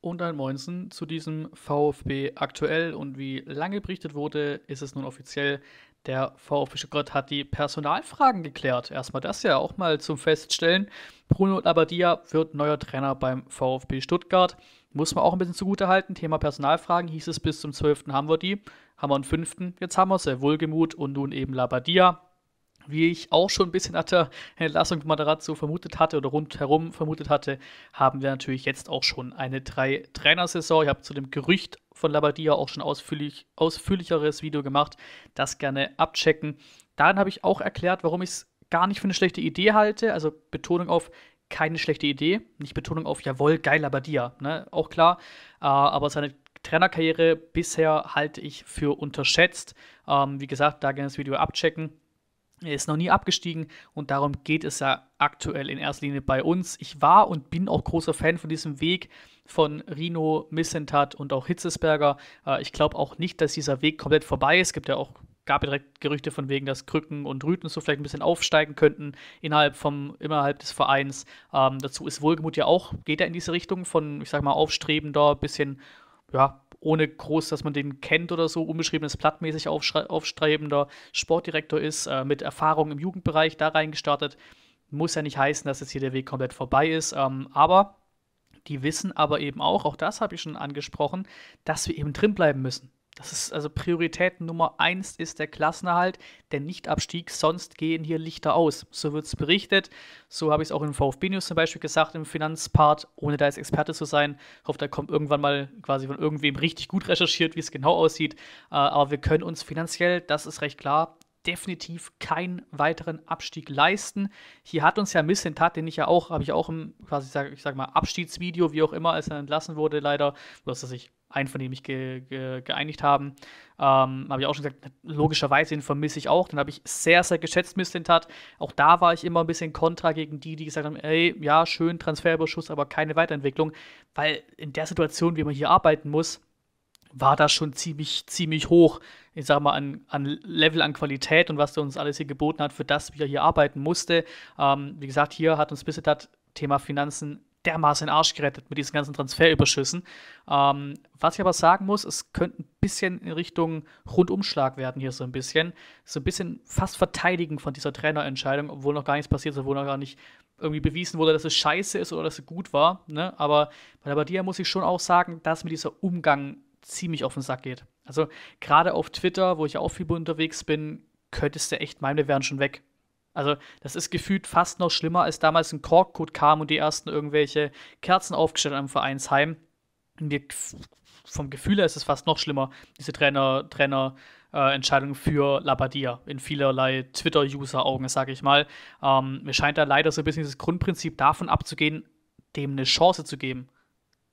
und ein Moinsen zu diesem VfB aktuell. Und wie lange berichtet wurde, ist es nun offiziell. Der VfB Stuttgart hat die Personalfragen geklärt. Erstmal das ja auch mal zum Feststellen. Bruno Labbadia wird neuer Trainer beim VfB Stuttgart. Muss man auch ein bisschen zugutehalten. Thema Personalfragen hieß es bis zum 12. haben wir die. Haben wir einen 5. Jetzt haben wir sie. Wohlgemut und nun eben Labbadia. Wie ich auch schon ein bisschen nach der Entlassung von Matarazzo vermutet hatte oder rundherum vermutet hatte, haben wir natürlich jetzt auch schon eine Drei-Trainer-Saison. Ich habe zu dem Gerücht von Labadia auch schon ausführlich, ausführlicheres Video gemacht. Das gerne abchecken. Darin habe ich auch erklärt, warum ich es gar nicht für eine schlechte Idee halte. Also Betonung auf keine schlechte Idee. Nicht Betonung auf jawohl, geil, Labadia. Ne? Auch klar. Äh, aber seine Trainerkarriere bisher halte ich für unterschätzt. Ähm, wie gesagt, da gerne das Video abchecken. Er ist noch nie abgestiegen und darum geht es ja aktuell in erster Linie bei uns. Ich war und bin auch großer Fan von diesem Weg von Rino, Missentat und auch Hitzesberger. Äh, ich glaube auch nicht, dass dieser Weg komplett vorbei ist. Es gibt ja auch gab ja direkt Gerüchte von wegen, dass Krücken und Rüten so vielleicht ein bisschen aufsteigen könnten innerhalb, vom, innerhalb des Vereins. Ähm, dazu ist Wohlgemut ja auch, geht er ja in diese Richtung von, ich sag mal, aufstrebender, bisschen ja, ohne groß, dass man den kennt oder so, unbeschriebenes blattmäßig aufstrebender Sportdirektor ist, äh, mit Erfahrung im Jugendbereich da reingestartet. Muss ja nicht heißen, dass jetzt hier der Weg komplett vorbei ist, ähm, aber die wissen aber eben auch, auch das habe ich schon angesprochen, dass wir eben drin bleiben müssen. Das ist also Priorität Nummer eins ist der Klassenerhalt, der Nichtabstieg, sonst gehen hier Lichter aus. So wird es berichtet. So habe ich es auch im VfB News zum Beispiel gesagt, im Finanzpart, ohne da jetzt Experte zu sein. Ich hoffe, da kommt irgendwann mal quasi von irgendwem richtig gut recherchiert, wie es genau aussieht. Äh, aber wir können uns finanziell, das ist recht klar, definitiv keinen weiteren Abstieg leisten. Hier hat uns ja Tat, den ich ja auch, habe ich auch im quasi, ich sag, sag mal, Abstiegsvideo, wie auch immer, als er entlassen wurde, leider, was weiß ich, einvernehmlich ge, ge, geeinigt haben. Ähm, habe ich auch schon gesagt, logischerweise den vermisse ich auch. Den habe ich sehr, sehr geschätzt, Miss Tat. Auch da war ich immer ein bisschen kontra gegen die, die gesagt haben, ey, ja, schön, Transferüberschuss, aber keine Weiterentwicklung. Weil in der Situation, wie man hier arbeiten muss, war das schon ziemlich, ziemlich hoch, ich sag mal, an, an Level, an Qualität und was der uns alles hier geboten hat, für das, wie er hier arbeiten musste. Ähm, wie gesagt, hier hat uns Bissetat Thema Finanzen dermaßen in den Arsch gerettet mit diesen ganzen Transferüberschüssen. Ähm, was ich aber sagen muss, es könnte ein bisschen in Richtung Rundumschlag werden hier so ein bisschen. So ein bisschen fast verteidigen von dieser Trainerentscheidung, obwohl noch gar nichts passiert ist, obwohl noch gar nicht irgendwie bewiesen wurde, dass es scheiße ist oder dass es gut war. Ne? Aber bei Labadia muss ich schon auch sagen, dass mir dieser Umgang ziemlich auf den Sack geht. Also gerade auf Twitter, wo ich auch viel unterwegs bin, könntest du echt meinen, wir wären schon weg. Also, das ist gefühlt fast noch schlimmer, als damals ein Korkcode kam und die ersten irgendwelche Kerzen aufgestellt haben im Vereinsheim. Und wir, vom Gefühl her ist es fast noch schlimmer, diese Trainer, Trainer. Äh, Entscheidung für Labadia in vielerlei Twitter-User-Augen, sage ich mal. Ähm, mir scheint da leider so ein bisschen dieses Grundprinzip davon abzugehen, dem eine Chance zu geben.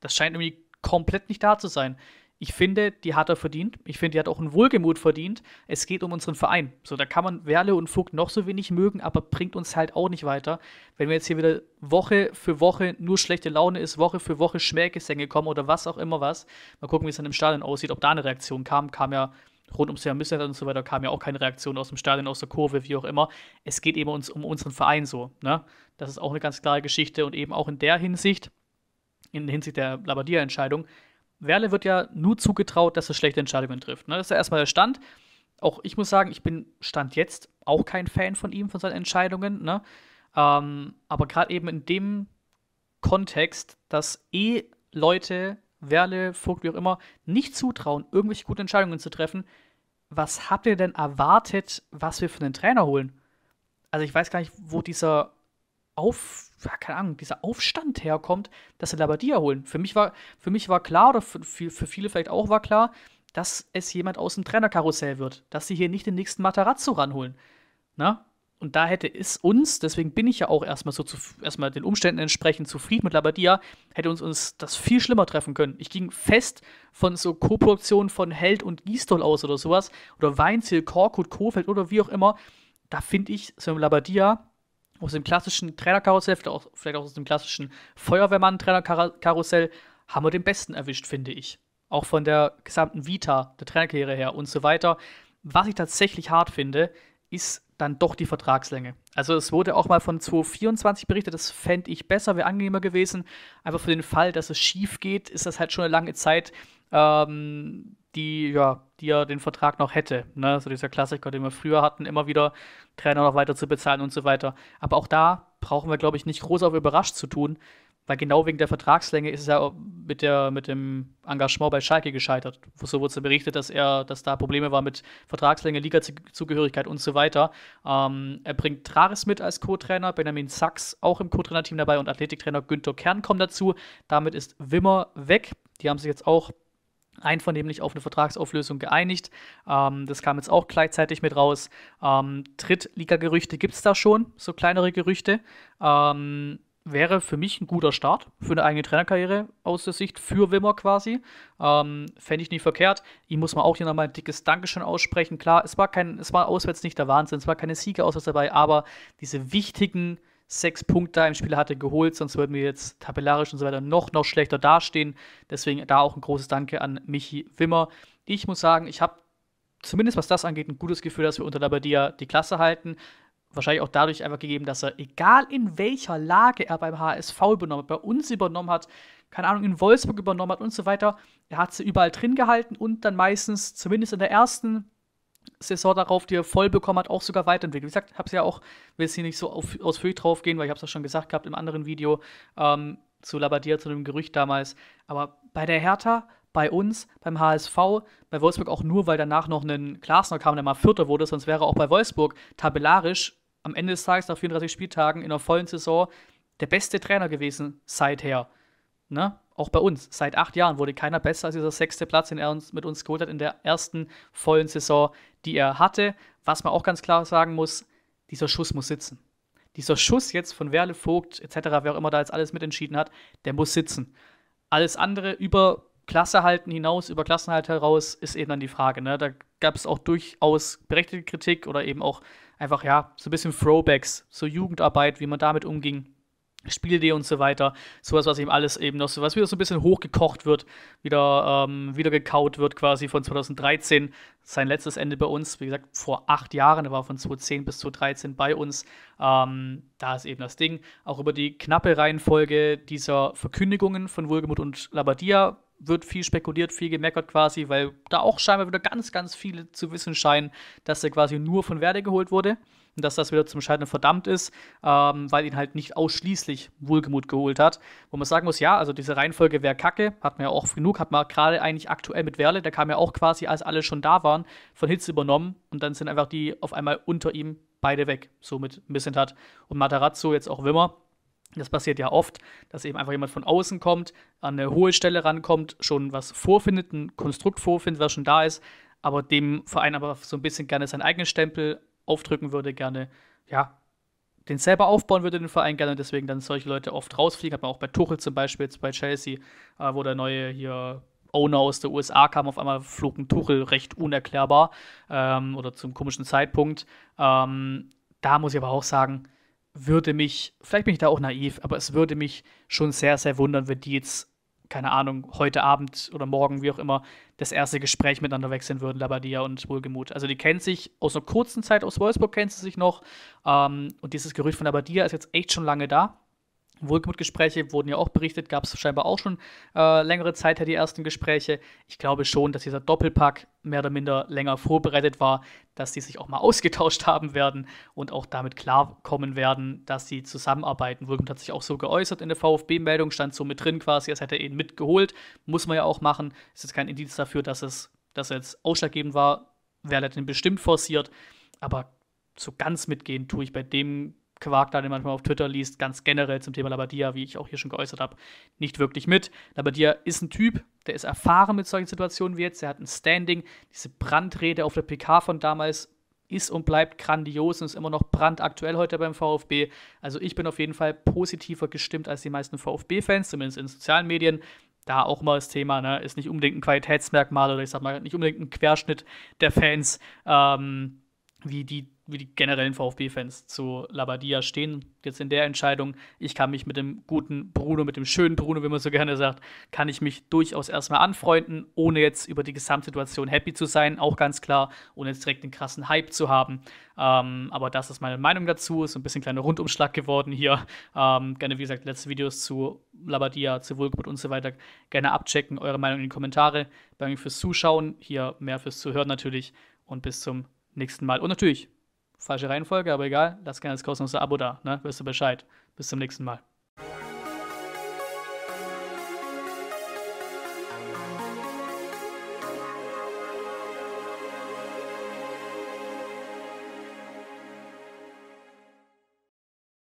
Das scheint irgendwie komplett nicht da zu sein ich finde, die hat er verdient. Ich finde, die hat auch einen Wohlgemut verdient. Es geht um unseren Verein. So, da kann man Werle und Vogt noch so wenig mögen, aber bringt uns halt auch nicht weiter. Wenn wir jetzt hier wieder Woche für Woche nur schlechte Laune ist, Woche für Woche Schmähgesänge kommen oder was auch immer was. Mal gucken, wie es dann im Stadion aussieht, ob da eine Reaktion kam. Kam ja rund ums Jahr Missland und so weiter, kam ja auch keine Reaktion aus dem Stadion, aus der Kurve, wie auch immer. Es geht eben uns, um unseren Verein so. Ne? Das ist auch eine ganz klare Geschichte und eben auch in der Hinsicht, in Hinsicht der Labadia-Entscheidung, Werle wird ja nur zugetraut, dass er schlechte Entscheidungen trifft. Ne? Das ist ja erstmal der Stand. Auch ich muss sagen, ich bin Stand jetzt auch kein Fan von ihm, von seinen Entscheidungen. Ne? Ähm, aber gerade eben in dem Kontext, dass eh Leute, Werle, Vogt, wie auch immer, nicht zutrauen, irgendwelche guten Entscheidungen zu treffen, was habt ihr denn erwartet, was wir für einen Trainer holen? Also ich weiß gar nicht, wo dieser auf, ja, keine Ahnung, dieser Aufstand herkommt, dass sie Labadia holen. Für mich war, für mich war klar, oder für, für viele vielleicht auch war klar, dass es jemand aus dem Trainerkarussell wird, dass sie hier nicht den nächsten Matarazzo ranholen. Na? Ne? Und da hätte es uns, deswegen bin ich ja auch erstmal so zu, erstmal den Umständen entsprechend zufrieden mit Labadia, hätte uns, uns das viel schlimmer treffen können. Ich ging fest von so Co-Produktionen von Held und Gistol aus oder sowas, oder Weinziel, Korkut, Kofeld oder wie auch immer. Da finde ich, so ein Labadia aus dem klassischen Trainerkarussell, vielleicht auch aus dem klassischen Feuerwehrmann-Trainerkarussell, haben wir den besten erwischt, finde ich. Auch von der gesamten Vita, der Trainerkarriere her und so weiter. Was ich tatsächlich hart finde, ist dann doch die Vertragslänge. Also es wurde auch mal von 2024 berichtet, das fände ich besser, wäre angenehmer gewesen. Einfach für den Fall, dass es schief geht, ist das halt schon eine lange Zeit. Ähm, die ja, die ja den Vertrag noch hätte. Ne? So dieser Klassiker, den wir früher hatten, immer wieder Trainer noch weiter zu bezahlen und so weiter. Aber auch da brauchen wir, glaube ich, nicht groß auf überrascht zu tun, weil genau wegen der Vertragslänge ist es ja mit, der, mit dem Engagement bei Schalke gescheitert. So wurde es berichtet, dass er, dass da Probleme war mit Vertragslänge, Liga-Zugehörigkeit und so weiter. Ähm, er bringt Traris mit als Co-Trainer, Benjamin Sachs auch im co trainerteam dabei und Athletiktrainer Günther Kern kommt dazu. Damit ist Wimmer weg. Die haben sich jetzt auch einvernehmlich auf eine Vertragsauflösung geeinigt. Ähm, das kam jetzt auch gleichzeitig mit raus. Ähm, Drittliga-Gerüchte gibt es da schon, so kleinere Gerüchte. Ähm, wäre für mich ein guter Start für eine eigene Trainerkarriere aus der Sicht für Wimmer quasi. Ähm, Fände ich nicht verkehrt. Ihm muss man auch hier nochmal ein dickes Dankeschön aussprechen. Klar, es war kein, es war auswärts nicht der Wahnsinn, es war keine Siege auswärts dabei, aber diese wichtigen sechs Punkte im Spiel hatte, geholt. Sonst würden wir jetzt tabellarisch und so weiter noch, noch schlechter dastehen. Deswegen da auch ein großes Danke an Michi Wimmer. Ich muss sagen, ich habe zumindest was das angeht ein gutes Gefühl, dass wir unter Labadia die Klasse halten. Wahrscheinlich auch dadurch einfach gegeben, dass er, egal in welcher Lage er beim HSV übernommen hat, bei uns übernommen hat, keine Ahnung, in Wolfsburg übernommen hat und so weiter, er hat sie überall drin gehalten und dann meistens, zumindest in der ersten Saison darauf, die er voll bekommen hat, auch sogar weiterentwickelt. Wie gesagt, habe es ja auch, will es hier nicht so auf, ausführlich drauf gehen, weil ich habe es ja schon gesagt gehabt im anderen Video ähm, zu Labadia, zu dem Gerücht damals. Aber bei der Hertha, bei uns, beim HSV, bei Wolfsburg auch nur, weil danach noch ein Glasner kam, der mal Vierter wurde, sonst wäre auch bei Wolfsburg tabellarisch am Ende des Tages nach 34 Spieltagen in der vollen Saison der beste Trainer gewesen seither. Ne? Auch bei uns, seit acht Jahren wurde keiner besser als dieser sechste Platz, den er uns, mit uns geholt hat in der ersten vollen Saison, die er hatte. Was man auch ganz klar sagen muss, dieser Schuss muss sitzen. Dieser Schuss jetzt von Werle, Vogt etc., wer auch immer da jetzt alles mitentschieden hat, der muss sitzen. Alles andere über Klasse halten hinaus, über Klassenhalt heraus, ist eben dann die Frage. Ne? Da gab es auch durchaus berechtigte Kritik oder eben auch einfach, ja, so ein bisschen Throwbacks, so Jugendarbeit, wie man damit umging. Spielidee und so weiter. Sowas, was eben alles eben noch so, was wieder so ein bisschen hochgekocht wird, wieder, ähm, wieder gekaut wird quasi von 2013. Sein letztes Ende bei uns, wie gesagt, vor acht Jahren, er war von 2010 bis 2013 bei uns. Ähm, da ist eben das Ding. Auch über die knappe Reihenfolge dieser Verkündigungen von Wohlgemut und Labadia wird viel spekuliert, viel gemeckert quasi, weil da auch scheinbar wieder ganz, ganz viele zu wissen scheinen, dass er quasi nur von Werde geholt wurde dass das wieder zum Scheitern verdammt ist, ähm, weil ihn halt nicht ausschließlich Wohlgemut geholt hat. Wo man sagen muss, ja, also diese Reihenfolge wäre kacke, hat man ja auch genug, hat man gerade eigentlich aktuell mit Werle, der kam ja auch quasi, als alle schon da waren, von Hitze übernommen und dann sind einfach die auf einmal unter ihm beide weg, so mit hat und Matarazzo, jetzt auch Wimmer. Das passiert ja oft, dass eben einfach jemand von außen kommt, an eine hohe Stelle rankommt, schon was vorfindet, ein Konstrukt vorfindet, was schon da ist, aber dem Verein aber so ein bisschen gerne seinen eigenen Stempel aufdrücken würde, gerne, ja, den selber aufbauen würde, den Verein gerne. Und deswegen dann solche Leute oft rausfliegen. Hat man auch bei Tuchel zum Beispiel, jetzt bei Chelsea, äh, wo der neue hier Owner aus der USA kam. Auf einmal flog ein Tuchel recht unerklärbar ähm, oder zum komischen Zeitpunkt. Ähm, da muss ich aber auch sagen, würde mich, vielleicht bin ich da auch naiv, aber es würde mich schon sehr, sehr wundern, wenn die jetzt keine Ahnung, heute Abend oder morgen, wie auch immer, das erste Gespräch miteinander wechseln würden, Labadia und Wohlgemut. Also die kennen sich aus einer kurzen Zeit aus Wolfsburg, kennen sie sich noch. Ähm, und dieses Gerücht von Labadia ist jetzt echt schon lange da. Wohlgemutgespräche wurden ja auch berichtet, gab es scheinbar auch schon äh, längere Zeit her die ersten Gespräche. Ich glaube schon, dass dieser Doppelpack mehr oder minder länger vorbereitet war, dass die sich auch mal ausgetauscht haben werden und auch damit klarkommen werden, dass sie zusammenarbeiten. Wohlgemut hat sich auch so geäußert in der VfB-Meldung, stand so mit drin quasi, als hätte er ihn mitgeholt. Muss man ja auch machen. Ist jetzt kein Indiz dafür, dass es dass er jetzt ausschlaggebend war. Wer hat ihn bestimmt forciert? Aber so ganz mitgehen tue ich bei dem Quark da, den man manchmal auf Twitter liest, ganz generell zum Thema Labadia, wie ich auch hier schon geäußert habe, nicht wirklich mit. Labadia ist ein Typ, der ist erfahren mit solchen Situationen wie jetzt, Er hat ein Standing. Diese Brandrede auf der PK von damals ist und bleibt grandios und ist immer noch brandaktuell heute beim VfB. Also ich bin auf jeden Fall positiver gestimmt als die meisten VfB-Fans, zumindest in sozialen Medien. Da auch mal das Thema, ne? ist nicht unbedingt ein Qualitätsmerkmal oder ich sag mal, nicht unbedingt ein Querschnitt der Fans, ähm, wie die wie die generellen VfB-Fans zu Labadia stehen. Jetzt in der Entscheidung, ich kann mich mit dem guten Bruno, mit dem schönen Bruno, wie man so gerne sagt, kann ich mich durchaus erstmal anfreunden, ohne jetzt über die Gesamtsituation happy zu sein, auch ganz klar, ohne jetzt direkt den krassen Hype zu haben. Ähm, aber das ist meine Meinung dazu, ist ein bisschen kleiner Rundumschlag geworden hier. Ähm, gerne, wie gesagt, letzte Videos zu Labadia, zu Wohlgeburt und so weiter gerne abchecken, eure Meinung in die Kommentare. Danke fürs Zuschauen, hier mehr fürs Zuhören natürlich und bis zum nächsten Mal. Und natürlich Falsche Reihenfolge, aber egal. Lass gerne das kostenlose Abo da, ne? Wirst du Bescheid. Bis zum nächsten Mal.